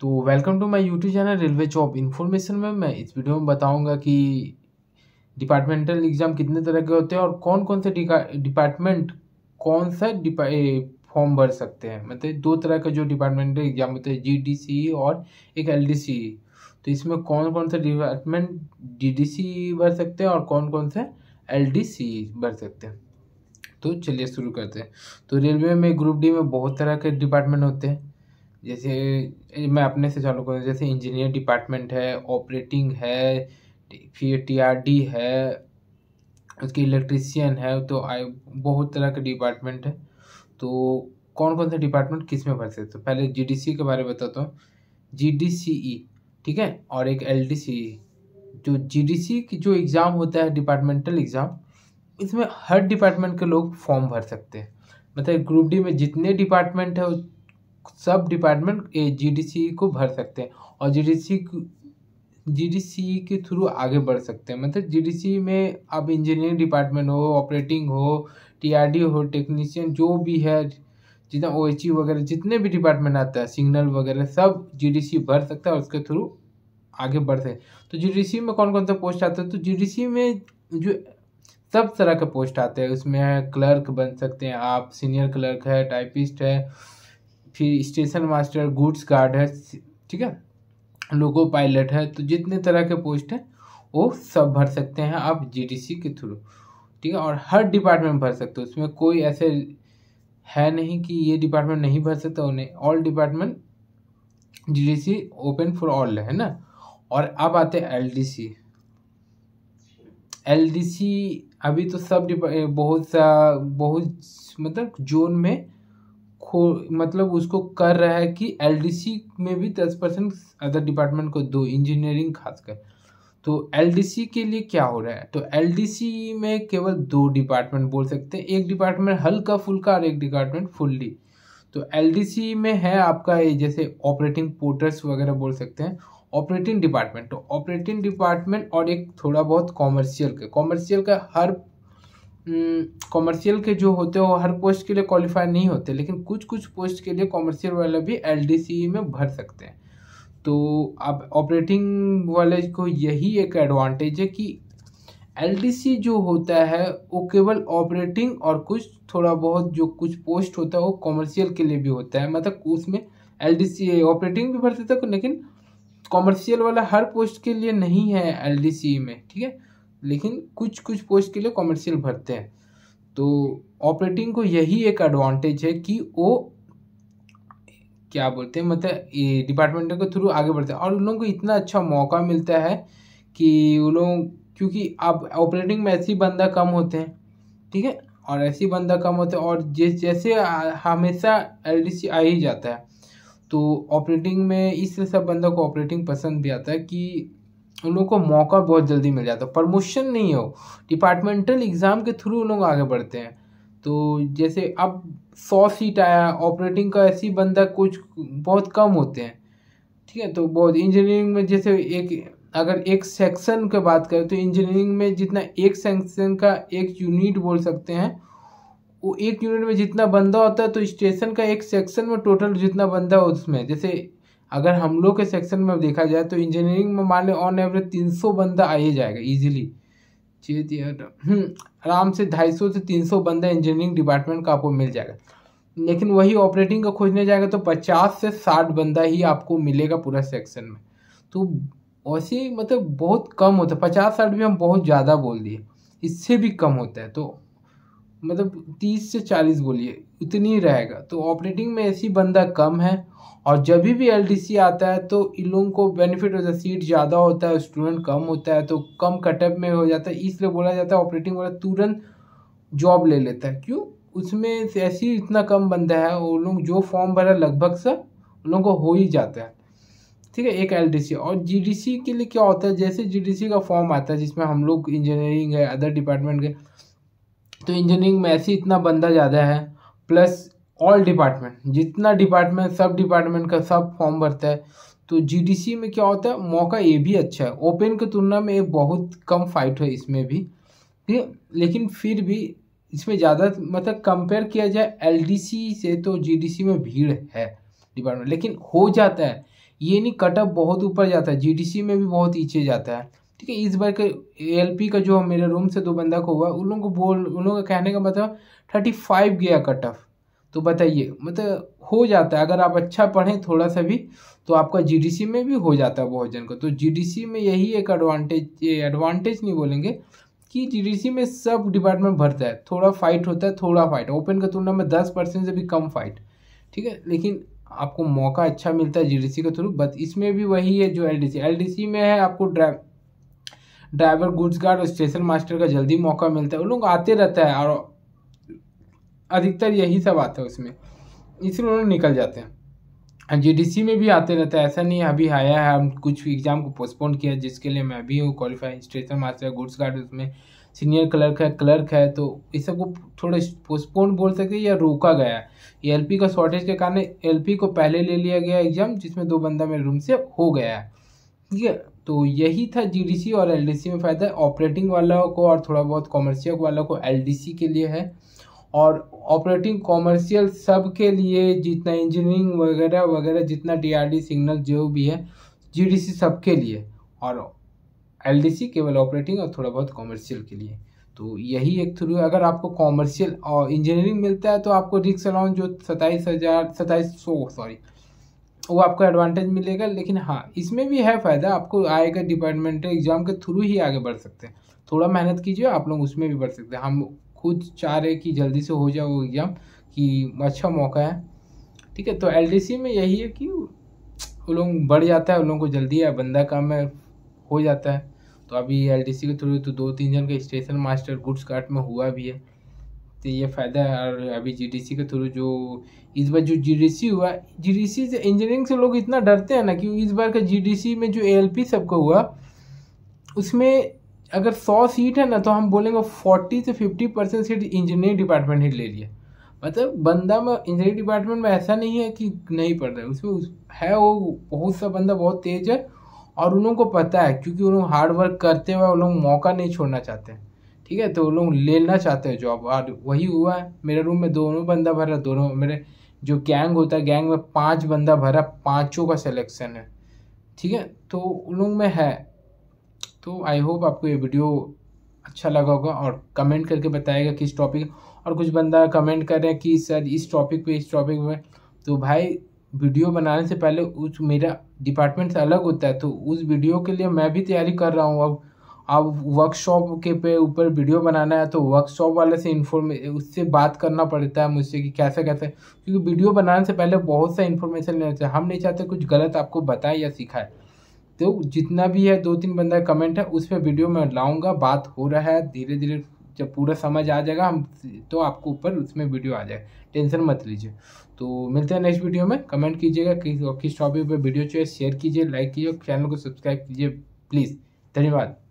तो welcome to my YouTube channel railway job information में मैं इस वीडियो में बताऊंगा कि डिपार्टमेंटल एग्ज़ाम कितने तरह के होते हैं और कौन कौन से डिपार्टमेंट कौन सा फॉर्म भर सकते हैं मतलब दो तरह के जो डिपार्टमेंटल एग्ज़ाम होते हैं जी और एक एल तो इसमें कौन कौन से डिपार्टमेंट जी भर सकते हैं और कौन कौन से एल भर सकते हैं तो चलिए शुरू करते हैं तो रेलवे में ग्रुप डी में बहुत तरह के डिपार्टमेंट होते हैं जैसे मैं अपने से चालू करूँ जैसे इंजीनियर डिपार्टमेंट है ऑपरेटिंग है फिर टीआरडी है उसके इलेक्ट्रिशियन है तो आई बहुत तरह के डिपार्टमेंट है तो कौन कौन से डिपार्टमेंट किस में भर सकते तो पहले जीडीसी के बारे में बताता हूँ जीडीसीई e, ठीक है और एक एलडीसीई e। जो जीडीसी की जो एग्ज़ाम होता है डिपार्टमेंटल एग्ज़ाम इसमें हर डिपार्टमेंट के लोग फॉर्म भर सकते हैं मतलब ग्रुप डी में जितने डिपार्टमेंट है सब डिपार्टमेंट जीडीसी e को भर सकते हैं और जीडीसी जीडीसी e e के थ्रू आगे बढ़ सकते हैं मतलब जीडीसी में आप इंजीनियरिंग डिपार्टमेंट हो ऑपरेटिंग हो टीआरडी हो टेक्नीशियन जो भी है जितना ओ एच वगैरह जितने भी डिपार्टमेंट आता है सिग्नल वगैरह सब जीडीसी भर सकता है और उसके थ्रू आगे बढ़ सकते तो जीडीसी में कौन कौन सा पोस्ट आता है तो जीडीसी में जो सब तरह के पोस्ट आते हैं उसमें क्लर्क बन सकते हैं आप सीनियर क्लर्क है टाइपिस्ट है फिर स्टेशन मास्टर गुड्स गार्ड है ठीक है लोगो पायलट है तो जितने तरह के पोस्ट हैं वो सब भर सकते हैं आप जी के थ्रू ठीक है और हर डिपार्टमेंट भर सकते हो उसमें कोई ऐसे है नहीं कि ये डिपार्टमेंट नहीं भर सकता उन्हें ऑल डिपार्टमेंट जी ओपन फॉर ऑल है ना और अब आते हैं एलडीसी एलडीसी अभी तो सब बहुत सा बहुत मतलब जोन में खो मतलब उसको कर रहा है कि एल में भी दस परसेंट अदर डिपार्टमेंट को दो इंजीनियरिंग खासकर तो एल के लिए क्या हो रहा है तो एल में केवल दो डिपार्टमेंट बोल सकते हैं एक डिपार्टमेंट हल्का फुल्का और एक डिपार्टमेंट फुल्ली तो एल में है आपका ये जैसे ऑपरेटिंग पोर्टर्स वगैरह बोल सकते हैं ऑपरेटिंग डिपार्टमेंट तो ऑपरेटिंग डिपार्टमेंट और एक थोड़ा बहुत कॉमर्शियल का कॉमर्शियल का हर कॉमर्शियल हम्म, के जो होते हैं वो हर पोस्ट के लिए क्वालिफाई नहीं होते लेकिन कुछ कुछ पोस्ट के लिए कॉमर्शियल वाले भी एल e में भर सकते हैं तो आप ऑपरेटिंग वाले को यही एक एडवांटेज है कि एल e जो होता है वो केवल ऑपरेटिंग और कुछ थोड़ा बहुत जो कुछ पोस्ट होता है वो कॉमर्शियल के लिए भी होता है मतलब उसमें एल ऑपरेटिंग e भी भर सकता है लेकिन कॉमर्शियल वाला हर पोस्ट के लिए नहीं है एल में ठीक है लेकिन कुछ कुछ पोस्ट के लिए कॉमर्शियल भरते हैं तो ऑपरेटिंग को यही एक एडवांटेज है कि वो क्या बोलते हैं मतलब डिपार्टमेंट के थ्रू आगे बढ़ते हैं और उन लोगों को इतना अच्छा मौका मिलता है कि उन लोग क्योंकि आप ऑपरेटिंग में ऐसे बंदा कम होते हैं ठीक है और ऐसे बंदा कम होते हैं और जैसे हमेशा एल आ ही जाता है तो ऑपरेटिंग में इस सब बंदा को ऑपरेटिंग पसंद भी आता है कि उन लोगों को मौका बहुत जल्दी मिल जाता है प्रमोशन नहीं हो डिपार्टमेंटल एग्ज़ाम के थ्रू उन लोग आगे बढ़ते हैं तो जैसे अब सौ सीट आया ऑपरेटिंग का ऐसी बंदा कुछ बहुत कम होते हैं ठीक है तो बहुत इंजीनियरिंग में जैसे एक अगर एक सेक्शन की बात करें तो इंजीनियरिंग में जितना एक सेक्शन का एक यूनिट बोल सकते हैं वो एक यूनिट में जितना बंदा होता है तो स्टेशन का एक सेक्शन में टोटल जितना बंदा उसमें जैसे अगर हम लोग के सेक्शन में देखा जाए तो इंजीनियरिंग में मान लें ऑन एवरेज तीन सौ बंदा आ ही जाएगा ईजिली तो, हम्म, आराम से ढाई सौ से तीन सौ बंदा इंजीनियरिंग डिपार्टमेंट का आपको मिल जाएगा लेकिन वही ऑपरेटिंग का खोजने जाएगा तो पचास से साठ बंदा ही आपको मिलेगा पूरा सेक्शन में तो वैसे मतलब बहुत कम होता है पचास साठ भी हम बहुत ज़्यादा बोल दिए इससे भी कम होता है तो मतलब तीस से चालीस बोलिए उतनी रहेगा तो ऑपरेटिंग में ऐसी बंदा कम है और जब भी एल आता है तो इन लोगों को बेनिफिट होता है सीट ज़्यादा होता है स्टूडेंट कम होता है तो कम कटअप में हो जाता है इसलिए बोला जाता है ऑपरेटिंग वाला तुरंत जॉब ले लेता है क्यों उसमें ऐसी इतना कम बंदा है वो लोग जो फॉर्म भरा लगभग सब उन लोगों को हो ही जाता है ठीक है एक एल और जी के लिए क्या होता है जैसे जी का फॉर्म आता है जिसमें हम लोग इंजीनियरिंग है अदर डिपार्टमेंट के तो इंजीनियरिंग में ऐसे इतना बंदा ज़्यादा है प्लस ऑल डिपार्टमेंट जितना डिपार्टमेंट सब डिपार्टमेंट का सब फॉर्म भरता है तो जीडीसी में क्या होता है मौका ये भी अच्छा है ओपन की तुलना में ये बहुत कम फाइट है इसमें भी ठीक लेकिन फिर भी इसमें ज़्यादा मतलब कंपेयर किया जाए एलडीसी से तो जीडीसी में भीड़ है डिपार्टमेंट लेकिन हो जाता है ये नहीं कटअप बहुत ऊपर जाता है जी में भी बहुत नीचे जाता है ठीक है इस बार के एलपी का जो मेरे रूम से दो बंदा को हुआ उन लोगों को बोल उन लोगों का कहने का मतलब थर्टी फाइव गया कट ऑफ तो बताइए मतलब हो जाता है अगर आप अच्छा पढ़ें थोड़ा सा भी तो आपका जीडीसी में भी हो जाता है जन को तो जीडीसी में यही एक एडवांटेज एडवांटेज नहीं बोलेंगे कि जीडीसी में सब डिपार्टमेंट भरता है थोड़ा फाइट होता है थोड़ा फाइट ओपन का तुलना में दस परसेंट से भी कम फाइट ठीक है लेकिन आपको मौका अच्छा मिलता है जी के थ्रू बट इसमें भी वही है जो एल डी में है आपको ड्राइव ड्राइवर गुड्स गार्ड और स्टेशन मास्टर का जल्दी मौका मिलता है वो लोग आते रहता है और अधिकतर यही सब आता है उसमें इसलिए उन्होंने निकल जाते हैं हाँ जीडीसी में भी आते रहता है ऐसा नहीं अभी आया है हम कुछ एग्ज़ाम को पोस्टपोन किया जिसके लिए मैं भी हूँ qualify station master goods guard उसमें सीनियर क्लर्क है क्लर्क है तो इस सब को थोड़ा पोस्टपोन बोल सकते या रोका गया एल पी का शॉर्टेज के कारण पी को पहले ले लिया गया एग्ज़ाम जिसमें दो बंदा मेरे रूम से हो गया है ठीक है तो यही था जीडीसी और एलडीसी में फ़ायदा ऑपरेटिंग वाला को और थोड़ा बहुत कॉमर्शियल वाला को एलडीसी के लिए है और ऑपरेटिंग कॉमर्शियल सब के लिए जितना इंजीनियरिंग वगैरह वगैरह जितना डीआरडी सिग्नल जो भी है जीडीसी के लिए और एलडीसी केवल ऑपरेटिंग और थोड़ा बहुत कॉमर्शियल के लिए तो यही एक थ्रू अगर आपको कॉमर्शियल और इंजीनियरिंग मिलता है तो आपको रिक्स अलाउंट जो सताईस हज़ार सताईस सौ सॉरी वो आपको एडवांटेज मिलेगा लेकिन हाँ इसमें भी है फ़ायदा आपको आएगा डिपार्टमेंटल एग्जाम के थ्रू ही आगे बढ़ सकते हैं थोड़ा मेहनत कीजिए आप लोग उसमें भी बढ़ सकते हैं हम खुद चाह रहे कि जल्दी से हो जाए वो एग्ज़ाम कि अच्छा मौका है ठीक है तो एल में यही है कि वो लोग बढ़ जाता है उन लोगों को जल्दी है बंदा काम है हो जाता है तो अभी एल के थ्रू तो दो तीन जन का स्टेशन मास्टर गुड्स कार्ट में हुआ भी है तो ये फ़ायदा है और अभी जीडीसी के थ्रू जो इस बार जो जीडीसी हुआ जीडीसी से इंजीनियरिंग से लोग इतना डरते हैं ना कि इस बार का जीडीसी में जो एलपी सबको हुआ उसमें अगर सौ सीट है ना तो हम बोलेंगे फोर्टी से fifty percent seat engineering department ही ले रही है मतलब बंदा में इंजीनियरिंग डिपार्टमेंट में ऐसा नहीं है कि नहीं पढ़ रहा है उसमें उस, है वो बहुत सा बंदा बहुत तेज है और उन लोगों को पता है क्योंकि उन लोग हार्ड वर्क करते हुए वो लोग मौका नहीं छोड़ना चाहते हैं ठीक है तो वो लोग लेना चाहते हैं जॉब और वही हुआ है मेरे रूम में दोनों बंदा भरा दोनों मेरे जो गैंग होता है गैंग में पाँच बंदा भरा पाँचों का सिलेक्शन है ठीक है तो उन लोग में है तो आई होप आपको ये वीडियो अच्छा लगा होगा और कमेंट करके बताएगा किस टॉपिक और कुछ बंदा कमेंट कर रहे हैं कि सर इस टॉपिक पे इस टॉपिक में तो भाई वीडियो बनाने से पहले उस मेरा डिपार्टमेंट से अलग होता है तो उस वीडियो के लिए मैं भी तैयारी कर रहा हूँ अब आप वर्कशॉप के पे ऊपर वीडियो बनाना है तो वर्कशॉप वाले से इन्फॉर्मे उससे बात करना पड़ता है मुझसे कि कैसे कैसे क्योंकि वीडियो बनाने से पहले बहुत सा इन्फॉर्मेशन लेना चाहिए हम नहीं चाहते कुछ गलत आपको बताएं या सिखाए तो जितना भी है दो तीन बंदा कमेंट है उस पर वीडियो में लाऊँगा बात हो रहा है धीरे धीरे जब पूरा समझ आ जाएगा हम तो आपको ऊपर उसमें वीडियो आ जाए टेंशन मत लीजिए तो मिलते हैं नेक्स्ट वीडियो में कमेंट कीजिएगा किस किस टॉपिक पर वीडियो चाहिए शेयर कीजिए लाइक कीजिए चैनल को सब्सक्राइब कीजिए प्लीज़ धन्यवाद